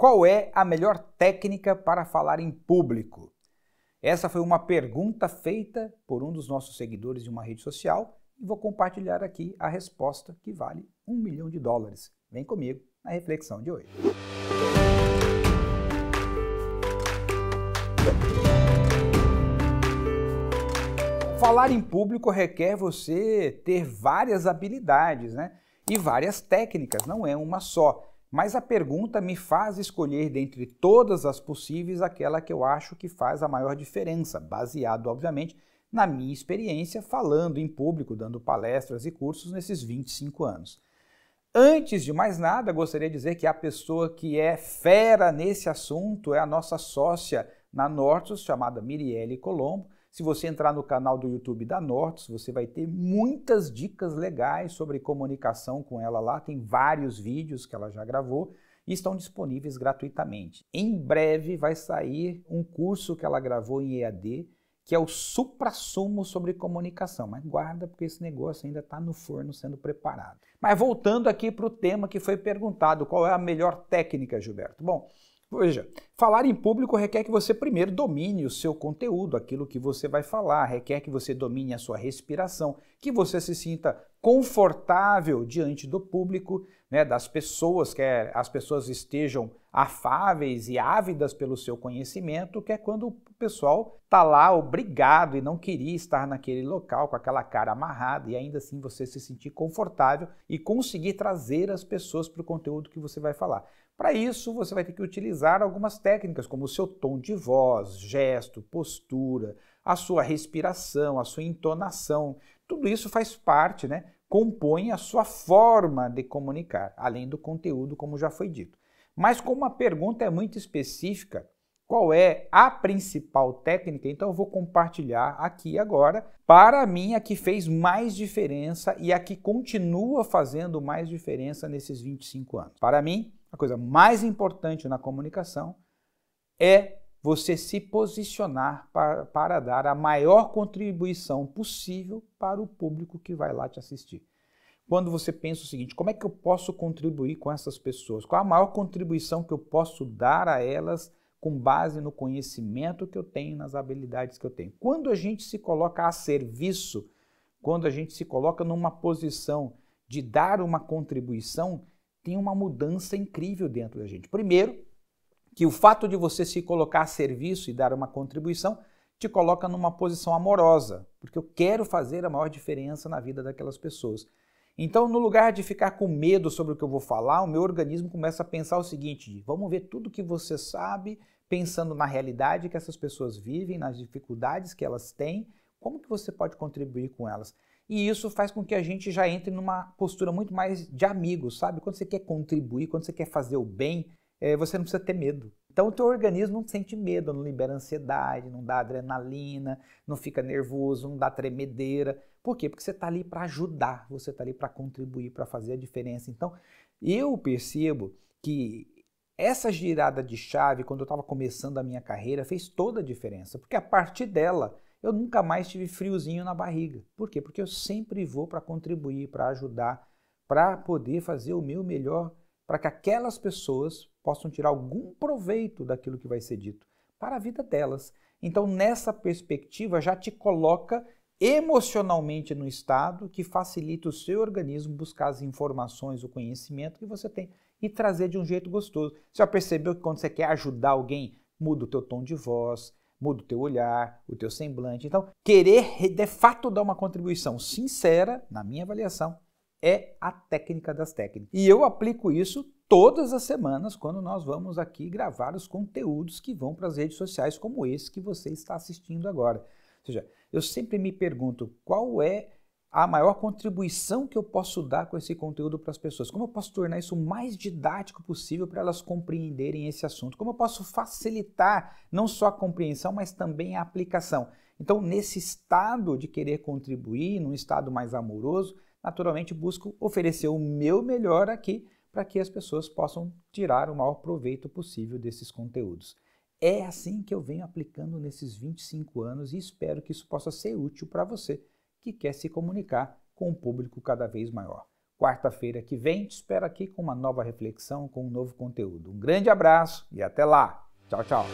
Qual é a melhor técnica para falar em público? Essa foi uma pergunta feita por um dos nossos seguidores de uma rede social e vou compartilhar aqui a resposta que vale um milhão de dólares. Vem comigo na reflexão de hoje. Falar em público requer você ter várias habilidades né? e várias técnicas, não é uma só mas a pergunta me faz escolher dentre todas as possíveis aquela que eu acho que faz a maior diferença, baseado, obviamente, na minha experiência falando em público, dando palestras e cursos nesses 25 anos. Antes de mais nada, gostaria de dizer que a pessoa que é fera nesse assunto é a nossa sócia na Nortus, chamada Mirielle Colombo, se você entrar no canal do YouTube da Nortes, você vai ter muitas dicas legais sobre comunicação com ela lá. Tem vários vídeos que ela já gravou e estão disponíveis gratuitamente. Em breve vai sair um curso que ela gravou em EAD, que é o supra-sumo sobre comunicação. Mas guarda, porque esse negócio ainda está no forno sendo preparado. Mas voltando aqui para o tema que foi perguntado, qual é a melhor técnica, Gilberto? Bom, Veja, falar em público requer que você primeiro domine o seu conteúdo, aquilo que você vai falar, requer que você domine a sua respiração, que você se sinta confortável diante do público, né, das pessoas, quer as pessoas estejam afáveis e ávidas pelo seu conhecimento, que é quando o pessoal tá lá obrigado e não queria estar naquele local com aquela cara amarrada e ainda assim você se sentir confortável e conseguir trazer as pessoas para o conteúdo que você vai falar. Para isso, você vai ter que utilizar algumas técnicas, como o seu tom de voz, gesto, postura, a sua respiração, a sua entonação. Tudo isso faz parte, né? compõe a sua forma de comunicar, além do conteúdo, como já foi dito. Mas como a pergunta é muito específica, qual é a principal técnica? Então eu vou compartilhar aqui agora. Para mim, a que fez mais diferença e a que continua fazendo mais diferença nesses 25 anos. Para mim, a coisa mais importante na comunicação é você se posicionar para, para, dar a maior contribuição possível para o público que vai lá te assistir. Quando você pensa o seguinte, como é que eu posso contribuir com essas pessoas? Qual a maior contribuição que eu posso dar a elas com base no conhecimento que eu tenho, nas habilidades que eu tenho? Quando a gente se coloca a serviço, quando a gente se coloca numa posição de dar uma contribuição, tem uma mudança incrível dentro da gente. Primeiro, que o fato de você se colocar a serviço e dar uma contribuição te coloca numa posição amorosa, porque eu quero fazer a maior diferença na vida daquelas pessoas. Então, no lugar de ficar com medo sobre o que eu vou falar, o meu organismo começa a pensar o seguinte: vamos ver tudo que você sabe, pensando na realidade que essas pessoas vivem, nas dificuldades que elas têm, como que você pode contribuir com elas? E isso faz com que a gente já entre numa postura muito mais de amigo, sabe? Quando você quer contribuir, quando você quer fazer o bem, é, você não precisa ter medo. Então o teu organismo não sente medo, não libera ansiedade, não dá adrenalina, não fica nervoso, não dá tremedeira. Por quê? Porque você está ali para ajudar, você está ali para contribuir, para fazer a diferença. Então eu percebo que essa girada de chave, quando eu estava começando a minha carreira, fez toda a diferença, porque a partir dela eu nunca mais tive friozinho na barriga. Por quê? Porque eu sempre vou para contribuir, para ajudar, para poder fazer o meu melhor para que aquelas pessoas possam tirar algum proveito daquilo que vai ser dito para a vida delas. Então, nessa perspectiva, já te coloca emocionalmente no estado que facilita o seu organismo buscar as informações, o conhecimento que você tem e trazer de um jeito gostoso. Você já percebeu que quando você quer ajudar alguém, muda o teu tom de voz, muda o teu olhar, o teu semblante. Então, querer de fato dar uma contribuição sincera, na minha avaliação, é a técnica das técnicas. E eu aplico isso todas as semanas quando nós vamos aqui gravar os conteúdos que vão para as redes sociais como esse que você está assistindo agora. Ou seja, eu sempre me pergunto qual é a maior contribuição que eu posso dar com esse conteúdo para as pessoas? Como eu posso tornar isso o mais didático possível para elas compreenderem esse assunto? Como eu posso facilitar não só a compreensão, mas também a aplicação? Então, nesse estado de querer contribuir, num estado mais amoroso, naturalmente busco oferecer o meu melhor aqui para que as pessoas possam tirar o maior proveito possível desses conteúdos. É assim que eu venho aplicando nesses 25 anos e espero que isso possa ser útil para você que quer se comunicar com um público cada vez maior. Quarta-feira que vem, te espero aqui com uma nova reflexão, com um novo conteúdo. Um grande abraço e até lá! Tchau, tchau!